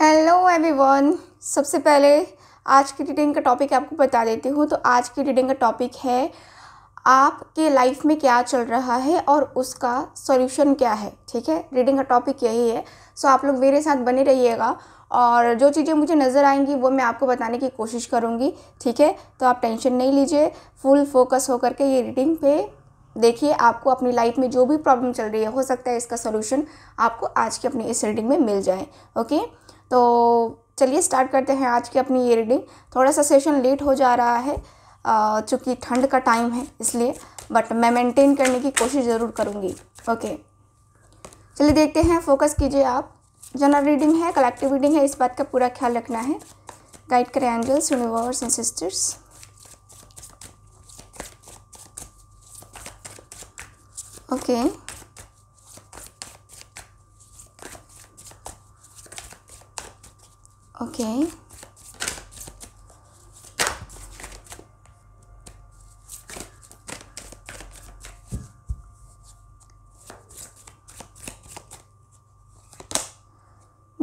Hello everyone सबसे पहले आज की रीडिंग का टॉपिक आपको बता देती हूँ तो आज की रीडिंग का टॉपिक है आपके लाइफ में क्या चल रहा है और उसका सॉल्यूशन क्या है ठीक है रीडिंग का टॉपिक यही है सो आप लोग मेरे साथ बने रहिएगा और जो चीज़ें मुझे नज़र आएंगी वो मैं आपको बताने की कोशिश करूँगी ठीक है तो आप टेंशन नहीं लीजिए फुल फोकस होकर के ये रीडिंग पे देखिए आपको अपनी लाइफ में जो भी प्रॉब्लम चल रही है हो सकता है इसका सोल्यूशन आपको आज की अपनी इस रीडिंग में मिल जाए ओके तो चलिए स्टार्ट करते हैं आज की अपनी ये रीडिंग थोड़ा सा सेशन लेट हो जा रहा है चूँकि ठंड का टाइम है इसलिए बट मैं मेंटेन करने की कोशिश ज़रूर करूँगी ओके चलिए देखते हैं फोकस कीजिए आप जनरल रीडिंग है कलेक्टिव रीडिंग है इस बात का पूरा ख्याल रखना है गाइड करें angels universe and sisters okay okay. okay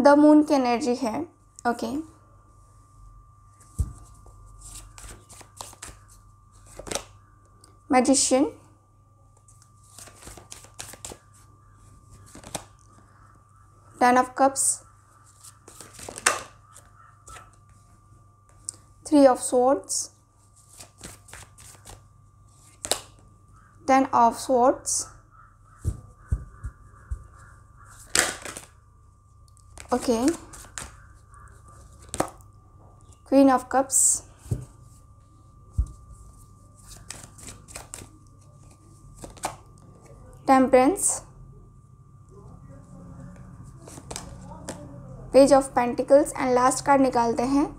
the moon की एनर्जी है okay magician ten of cups three of swords ten of swords okay queen of cups temperance page of pentacles and last card nikalte hain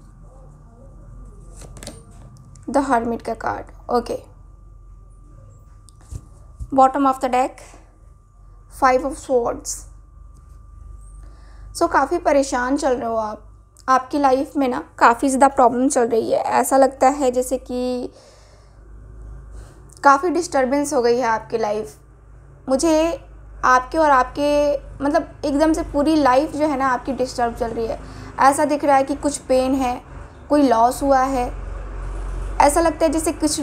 the hermit का card okay bottom of the deck five of swords so काफ़ी परेशान चल रहे हो आप आपकी life में ना काफ़ी ज़्यादा प्रॉब्लम चल रही है ऐसा लगता है जैसे कि काफ़ी डिस्टर्बेंस हो गई है आपकी लाइफ मुझे आपके और आपके मतलब एकदम से पूरी लाइफ जो है ना आपकी डिस्टर्ब चल रही है ऐसा दिख रहा है कि कुछ पेन है कोई लॉस हुआ है ऐसा लगता है जैसे कुछ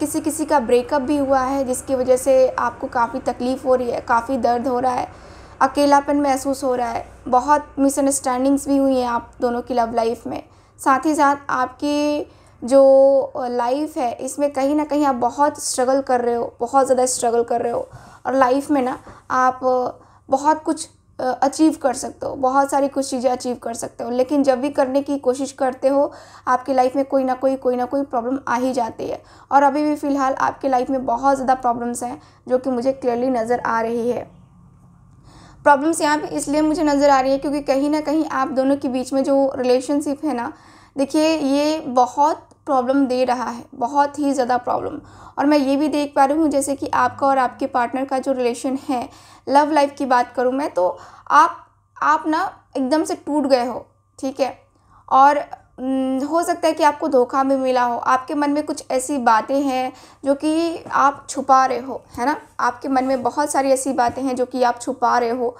किसी किसी का ब्रेकअप भी हुआ है जिसकी वजह से आपको काफ़ी तकलीफ़ हो रही है काफ़ी दर्द हो रहा है अकेलापन महसूस हो रहा है बहुत मिसअंडरस्टैंडिंग्स भी हुई हैं आप दोनों की लव लाइफ में साथ ही साथ आपकी जो लाइफ है इसमें कहीं ना कहीं आप बहुत स्ट्रगल कर रहे हो बहुत ज़्यादा स्ट्रगल कर रहे हो और लाइफ में ना आप बहुत कुछ अचीव कर सकते हो बहुत सारी कुछ चीज़ें अचीव कर सकते हो लेकिन जब भी करने की कोशिश करते हो आपकी लाइफ में कोई ना कोई कोई ना कोई प्रॉब्लम आ ही जाती है और अभी भी फ़िलहाल आपके लाइफ में बहुत ज़्यादा प्रॉब्लम्स हैं जो कि मुझे क्लियरली नज़र आ रही है प्रॉब्लम्स यहाँ पे इसलिए मुझे नज़र आ रही है क्योंकि कहीं ना कहीं आप दोनों के बीच में जो रिलेशनशिप है ना देखिए ये बहुत प्रॉब्लम दे रहा है बहुत ही ज़्यादा प्रॉब्लम और मैं ये भी देख पा रही हूँ जैसे कि आपका और आपके पार्टनर का जो रिलेशन है लव लाइफ की बात करूँ मैं तो आप आप ना एकदम से टूट गए हो ठीक है और हो सकता है कि आपको धोखा भी मिला हो आपके मन में कुछ ऐसी बातें हैं जो कि आप छुपा रहे हो है ना आपके मन में बहुत सारी ऐसी बातें हैं जो कि आप छुपा रहे हो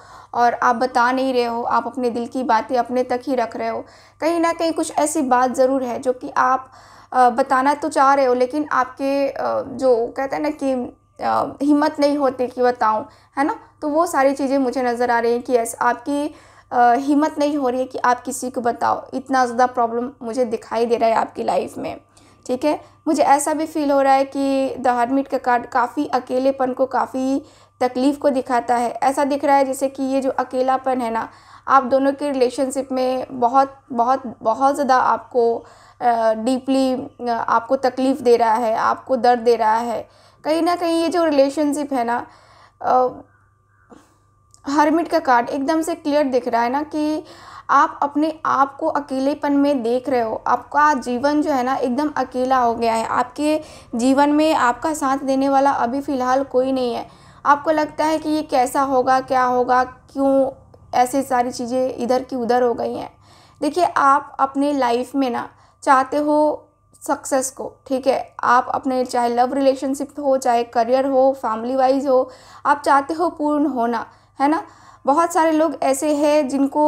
और आप बता नहीं रहे हो आप अपने दिल की बातें अपने तक ही रख रहे हो कहीं ना कहीं कुछ ऐसी बात ज़रूर है जो कि आप बताना तो चाह रहे हो लेकिन आपके जो कहते हैं ना कि हिम्मत नहीं होती कि बताऊं है ना तो वो सारी चीज़ें मुझे नज़र आ रही हैं कि यस आपकी हिम्मत नहीं हो रही है कि आप किसी को बताओ इतना ज़्यादा प्रॉब्लम मुझे दिखाई दे रहा है आपकी लाइफ में ठीक है मुझे ऐसा भी फील हो रहा है कि द हार्मिट का कार्ड काफ़ी अकेलेपन को काफ़ी तकलीफ़ को दिखाता है ऐसा दिख रहा है जैसे कि ये जो अकेलापन है ना आप दोनों के रिलेशनशिप में बहुत बहुत बहुत ज़्यादा आपको डीपली आपको तकलीफ़ दे रहा है आपको दर्द दे रहा है कहीं ना कहीं ये जो रिलेशनशिप है ना हरमिट का कार्ड एकदम से क्लियर दिख रहा है ना कि आप अपने आप को अकेलेपन में देख रहे हो आपका जीवन जो है ना एकदम अकेला हो गया है आपके जीवन में आपका साथ देने वाला अभी फ़िलहाल कोई नहीं है आपको लगता है कि ये कैसा होगा क्या होगा क्यों ऐसे सारी चीज़ें इधर की उधर हो गई हैं देखिए आप अपने लाइफ में ना चाहते हो सक्सेस को ठीक है आप अपने चाहे लव रिलेशनशिप हो चाहे करियर हो फैमिली वाइज हो आप चाहते हो पूर्ण होना है ना बहुत सारे लोग ऐसे हैं जिनको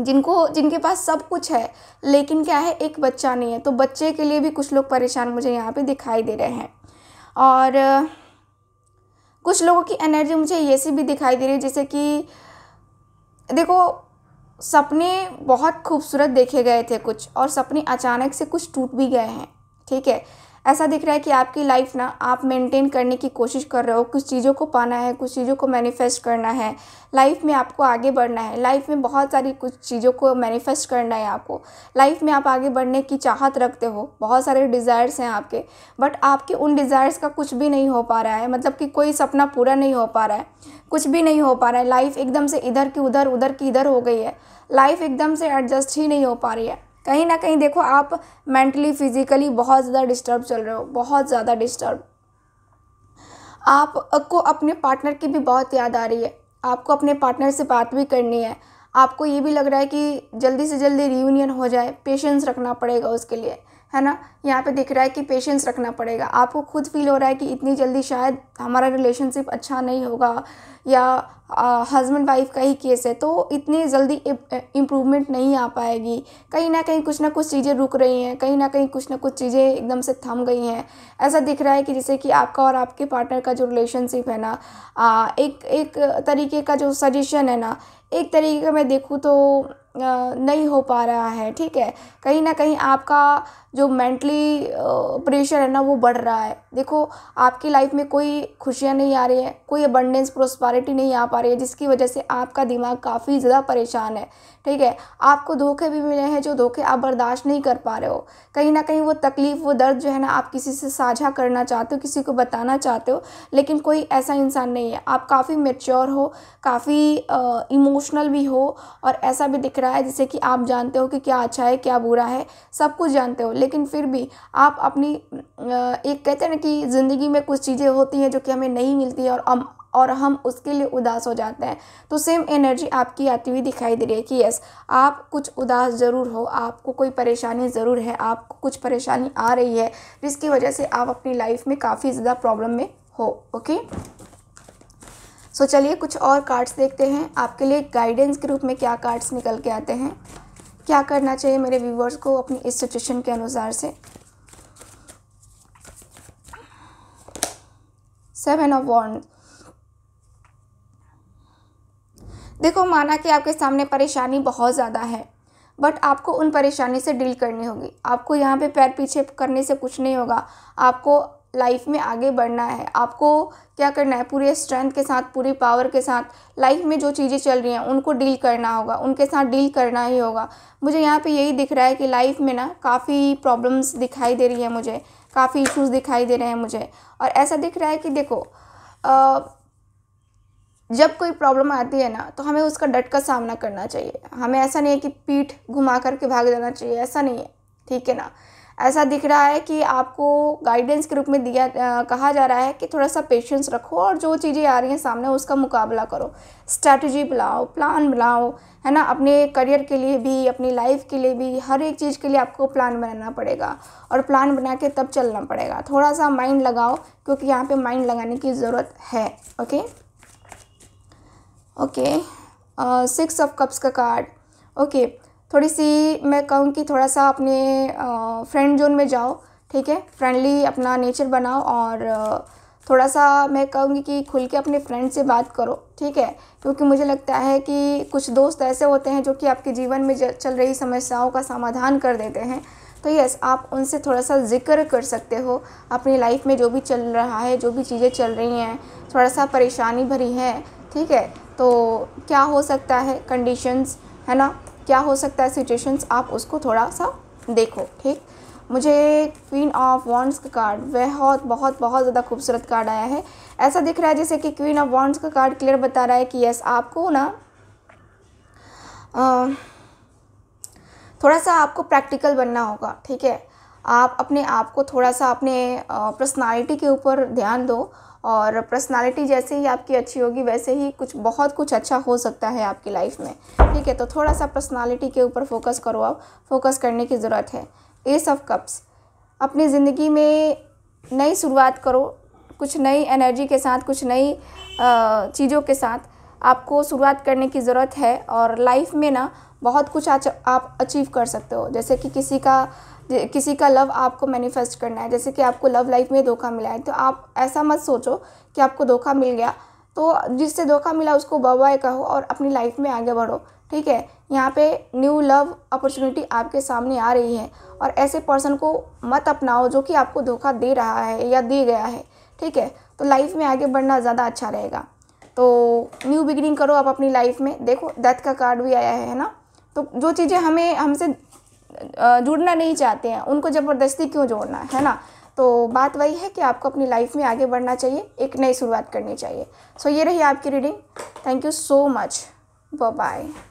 जिनको जिनके पास सब कुछ है लेकिन क्या है एक बच्चा नहीं है तो बच्चे के लिए भी कुछ लोग परेशान मुझे यहाँ पे दिखाई दे रहे हैं और कुछ लोगों की एनर्जी मुझे सी भी दिखाई दे रही है जैसे कि देखो सपने बहुत खूबसूरत देखे गए थे कुछ और सपने अचानक से कुछ टूट भी गए हैं ठीक है ऐसा दिख रहा है कि आपकी लाइफ ना आप मेंटेन करने की कोशिश कर रहे हो कुछ चीज़ों को पाना है कुछ चीज़ों को मैनिफेस्ट करना है लाइफ में आपको आगे बढ़ना है लाइफ में बहुत सारी कुछ चीज़ों को मैनिफेस्ट करना है आपको लाइफ में आप आगे बढ़ने की चाहत रखते हो बहुत सारे डिज़ायर्स हैं आपके बट आपके उन डिज़ायर्स का कुछ भी नहीं हो पा रहा है मतलब कि कोई सपना पूरा नहीं हो पा रहा है कुछ भी नहीं हो पा रहा है लाइफ एकदम से इधर की उधर उधर की इधर हो गई है लाइफ एकदम से एडजस्ट ही नहीं हो पा रही है कहीं ना कहीं देखो आप मेंटली फिजिकली बहुत ज़्यादा डिस्टर्ब चल रहे हो बहुत ज़्यादा डिस्टर्ब आपको अपने पार्टनर की भी बहुत याद आ रही है आपको अपने पार्टनर से बात भी करनी है आपको ये भी लग रहा है कि जल्दी से जल्दी रीयूनियन हो जाए पेशेंस रखना पड़ेगा उसके लिए है ना यहाँ पे दिख रहा है कि पेशेंस रखना पड़ेगा आपको खुद फील हो रहा है कि इतनी जल्दी शायद हमारा रिलेशनशिप अच्छा नहीं होगा या हस्बैंड वाइफ का ही केस है तो इतनी जल्दी इम्प्रूवमेंट नहीं आ पाएगी कहीं ना कहीं कुछ ना कुछ चीज़ें रुक रही हैं कहीं ना कहीं कुछ ना कुछ चीज़ें एकदम से थम गई हैं ऐसा दिख रहा है कि जैसे कि आपका और आपके पार्टनर का जो रिलेशनशिप है ना एक एक तरीके का जो सजेशन है ना एक तरीके का मैं देखूँ तो नहीं हो पा रहा है ठीक है कहीं ना कहीं आपका जो मेंटली प्रेशर है ना वो बढ़ रहा है देखो आपकी लाइफ में कोई खुशियाँ नहीं आ रही है कोई अबंडेंस प्रोस्पारिटी नहीं आ पा पा रही है जिसकी वजह से आपका दिमाग काफ़ी ज़्यादा परेशान है ठीक है आपको धोखे भी मिले हैं जो धोखे आप बर्दाश्त नहीं कर पा रहे हो कहीं ना कहीं वो तकलीफ़ वो दर्द जो है ना आप किसी से साझा करना चाहते हो किसी को बताना चाहते हो लेकिन कोई ऐसा इंसान नहीं है आप काफ़ी मेच्योर हो काफ़ी इमोशनल भी हो और ऐसा भी दिख रहा है जैसे कि आप जानते हो कि क्या अच्छा है क्या बुरा है सब कुछ जानते हो लेकिन फिर भी आप अपनी एक कहते हैं ना कि ज़िंदगी में कुछ चीज़ें होती हैं जो कि हमें नहीं मिलती है और और हम उसके लिए उदास हो जाते हैं तो सेम एनर्जी आपकी आती हुई दिखाई दे रही है कि यस आप कुछ उदास ज़रूर हो आपको कोई परेशानी ज़रूर है आपको कुछ परेशानी आ रही है जिसकी वजह से आप अपनी लाइफ में काफ़ी ज़्यादा प्रॉब्लम में हो ओके सो so, चलिए कुछ और कार्ड्स देखते हैं आपके लिए गाइडेंस के रूप में क्या कार्ड्स निकल के आते हैं क्या करना चाहिए मेरे व्यूवर्स को अपनी इस सिचुएशन के अनुसार से सेवन ऑफ वॉन्ड देखो माना कि आपके सामने परेशानी बहुत ज़्यादा है बट आपको उन परेशानी से डील करनी होगी आपको यहाँ पे पैर पीछे करने से कुछ नहीं होगा आपको लाइफ में आगे बढ़ना है आपको क्या करना है पूरे स्ट्रेंथ के साथ पूरी पावर के साथ लाइफ में जो चीज़ें चल रही हैं उनको डील करना होगा उनके साथ डील करना ही होगा मुझे यहाँ पे यही दिख रहा है कि लाइफ में ना काफ़ी प्रॉब्लम्स दिखाई दे रही है मुझे काफ़ी इश्यूज़ दिखाई दे रहे हैं मुझे और ऐसा दिख रहा है कि देखो आ, जब कोई प्रॉब्लम आती है ना तो हमें उसका डट का सामना करना चाहिए हमें ऐसा नहीं है कि पीठ घुमा करके भाग जाना चाहिए ऐसा नहीं है ठीक है ना ऐसा दिख रहा है कि आपको गाइडेंस के रूप में दिया आ, कहा जा रहा है कि थोड़ा सा पेशेंस रखो और जो चीज़ें आ रही हैं सामने उसका मुकाबला करो स्ट्रैटी बनाओ प्लान बनाओ है ना अपने करियर के लिए भी अपनी लाइफ के लिए भी हर एक चीज़ के लिए आपको प्लान बनाना पड़ेगा और प्लान बना के तब चलना पड़ेगा थोड़ा सा माइंड लगाओ क्योंकि यहाँ पे माइंड लगाने की ज़रूरत है okay okay six of cups का कार्ड ओके थोड़ी सी मैं कहूँ कि थोड़ा सा अपने फ्रेंड जोन में जाओ ठीक है फ्रेंडली अपना नेचर बनाओ और थोड़ा सा मैं कहूँगी कि खुल के अपने फ्रेंड से बात करो ठीक है क्योंकि मुझे लगता है कि कुछ दोस्त ऐसे होते हैं जो कि आपके जीवन में चल रही समस्याओं का समाधान कर देते हैं तो यस आप उनसे थोड़ा सा जिक्र कर सकते हो अपनी लाइफ में जो भी चल रहा है जो भी चीज़ें चल रही हैं थोड़ा सा परेशानी भरी है ठीक है तो क्या हो सकता है कंडीशंस है ना क्या हो सकता है सिचुएशंस आप उसको थोड़ा सा देखो ठीक मुझे क्वीन ऑफ वॉन्ड्स का कार्ड बहुत बहुत बहुत ज़्यादा खूबसूरत कार्ड आया है ऐसा दिख रहा है जैसे कि क्वीन ऑफ वॉन्ड्स का कार्ड क्लियर बता रहा है कि यस आपको ना थोड़ा सा आपको प्रैक्टिकल बनना होगा ठीक है आप अपने आप को थोड़ा सा अपने पर्सनालिटी के ऊपर ध्यान दो और पर्सनालिटी जैसे ही आपकी अच्छी होगी वैसे ही कुछ बहुत कुछ अच्छा हो सकता है आपकी लाइफ में ठीक है तो थोड़ा सा पर्सनालिटी के ऊपर फोकस करो आप फोकस करने की ज़रूरत है एस ऑफ कप्स अपनी ज़िंदगी में नई शुरुआत करो कुछ नई एनर्जी के साथ कुछ नई चीज़ों के साथ आपको शुरुआत करने की ज़रूरत है और लाइफ में ना बहुत कुछ आप अचीव कर सकते हो जैसे कि किसी का किसी का लव आपको मैनिफेस्ट करना है जैसे कि आपको लव लाइफ में धोखा मिला है तो आप ऐसा मत सोचो कि आपको धोखा मिल गया तो जिससे धोखा मिला उसको बबाए कहो और अपनी लाइफ में आगे बढ़ो ठीक है यहाँ पे न्यू लव अपॉर्चुनिटी आपके सामने आ रही है और ऐसे पर्सन को मत अपनाओ जो कि आपको धोखा दे रहा है या दे गया है ठीक है तो लाइफ में आगे बढ़ना ज़्यादा अच्छा रहेगा तो न्यू बिगिनिंग करो आप अपनी लाइफ में देखो डेथ का कार्ड भी आया है ना तो जो चीज़ें हमें हमसे जुड़ना नहीं चाहते हैं उनको ज़बरदस्ती क्यों जोड़ना है ना तो बात वही है कि आपको अपनी लाइफ में आगे बढ़ना चाहिए एक नई शुरुआत करनी चाहिए सो so, ये रही आपकी reading thank you so much bye